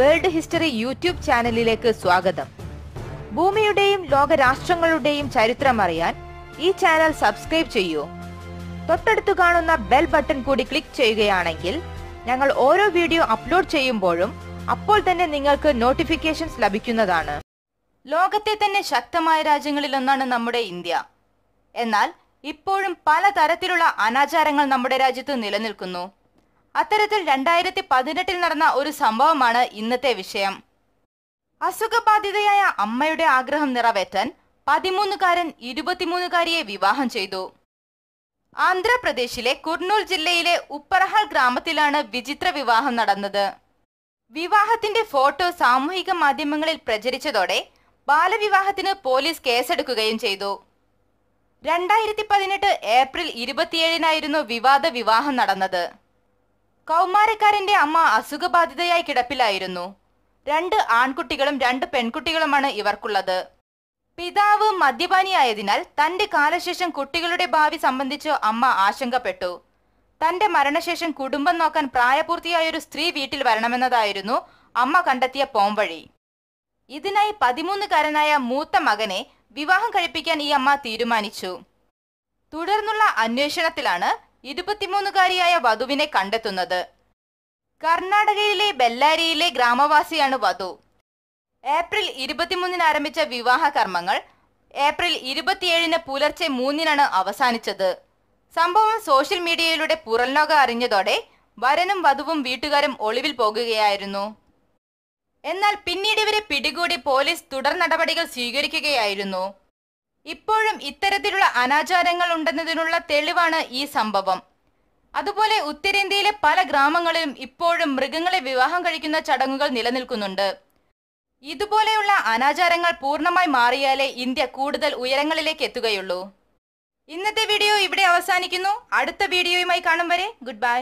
world history YouTube ചാനലിലേക്ക് സ്വാഗതം ഭൂമിയുടെയും ലോക രാഷ്ട്രങ്ങളുടെയും ചരിത്രം അറിയാൻ ഈ ചാനൽ സബ്സ്ക്രൈബ് ചെയ്യൂ തൊട്ടടുത്ത് കാണുന്ന ബെൽ ബട്ടൺ കൂടി ക്ലിക്ക് ചെയ്യുകയാണെങ്കിൽ ഞങ്ങൾ ഓരോ വീഡിയോ അപ്ലോഡ് ചെയ്യുമ്പോഴും അപ്പോൾ തന്നെ നിങ്ങൾക്ക് നോട്ടിഫിക്കേഷൻസ് ലഭിക്കുന്നതാണ് ലോകത്തെ തന്നെ ശക്തമായ രാജ്യങ്ങളിലൊന്നാണ് നമ്മുടെ ഇന്ത്യ എന്നാൽ ഇപ്പോഴും പലതരത്തിലുള്ള അനാചാരങ്ങൾ നമ്മുടെ രാജ്യത്ത് നിലനിൽക്കുന്നു അത്തരത്തിൽ രണ്ടായിരത്തി പതിനെട്ടിൽ നടന്ന ഒരു സംഭവമാണ് ഇന്നത്തെ വിഷയം അസുഖബാധിതയായ അമ്മയുടെ ആഗ്രഹം നിറവേറ്റാൻ പതിമൂന്നുകാരൻ ഇരുപത്തിമൂന്നുകാരിയെ വിവാഹം ചെയ്തു ആന്ധ്രാപ്രദേശിലെ കുർണൂൽ ജില്ലയിലെ ഉപ്പറഹൽ ഗ്രാമത്തിലാണ് വിചിത്ര വിവാഹം നടന്നത് വിവാഹത്തിന്റെ ഫോട്ടോ സാമൂഹിക മാധ്യമങ്ങളിൽ പ്രചരിച്ചതോടെ ബാലവിവാഹത്തിന് പോലീസ് കേസെടുക്കുകയും ചെയ്തു രണ്ടായിരത്തി പതിനെട്ട് ഏപ്രിൽ ഇരുപത്തിയേഴിനായിരുന്നു വിവാദ വിവാഹം നടന്നത് കൗമാരക്കാരന്റെ അമ്മ അസുഖബാധിതയായി കിടപ്പിലായിരുന്നു രണ്ട് ആൺകുട്ടികളും രണ്ട് പെൺകുട്ടികളുമാണ് ഇവർക്കുള്ളത് പിതാവ് മദ്യപാനിയായതിനാൽ തന്റെ കാലശേഷം കുട്ടികളുടെ ഭാവി സംബന്ധിച്ച് അമ്മ ആശങ്കപ്പെട്ടു തന്റെ മരണശേഷം കുടുംബം നോക്കാൻ പ്രായപൂർത്തിയായ ഒരു സ്ത്രീ വീട്ടിൽ വരണമെന്നതായിരുന്നു അമ്മ കണ്ടെത്തിയ പോംവഴി ഇതിനായി പതിമൂന്നുകാരനായ മൂത്ത മകനെ വിവാഹം കഴിപ്പിക്കാൻ ഈ അമ്മ തീരുമാനിച്ചു തുടർന്നുള്ള അന്വേഷണത്തിലാണ് ഇരുപത്തിമൂന്നുകാരിയായ വധുവിനെ കണ്ടെത്തുന്നത് കർണാടകയിലെ ബെല്ലാരിയിലെ ഗ്രാമവാസിയാണ് വധു ഏപ്രിൽ ഇരുപത്തിമൂന്നിന് ആരംഭിച്ച വിവാഹ കർമ്മങ്ങൾ ഏപ്രിൽ ഇരുപത്തിയേഴിന് പുലർച്ചെ മൂന്നിനാണ് അവസാനിച്ചത് സംഭവം സോഷ്യൽ മീഡിയയിലൂടെ പുറംലോകം അറിഞ്ഞതോടെ വരനും വധുവും വീട്ടുകാരും ഒളിവിൽ പോകുകയായിരുന്നു എന്നാൽ പിന്നീട് ഇവരെ പിടികൂടി പോലീസ് തുടർ നടപടികൾ സ്വീകരിക്കുകയായിരുന്നു ഇപ്പോഴും ഇത്തരത്തിലുള്ള അനാചാരങ്ങൾ ഉണ്ടെന്നതിനുള്ള തെളിവാണ് ഈ സംഭവം അതുപോലെ ഉത്തരേന്ത്യയിലെ പല ഗ്രാമങ്ങളിലും ഇപ്പോഴും മൃഗങ്ങളെ വിവാഹം കഴിക്കുന്ന ചടങ്ങുകൾ നിലനിൽക്കുന്നുണ്ട് ഇതുപോലെയുള്ള അനാചാരങ്ങൾ പൂർണ്ണമായി മാറിയാലേ ഇന്ത്യ കൂടുതൽ ഉയരങ്ങളിലേക്ക് എത്തുകയുള്ളൂ ഇന്നത്തെ വീഡിയോ ഇവിടെ അവസാനിക്കുന്നു അടുത്ത വീഡിയോയുമായി കാണും വരെ ഗുഡ് ബൈ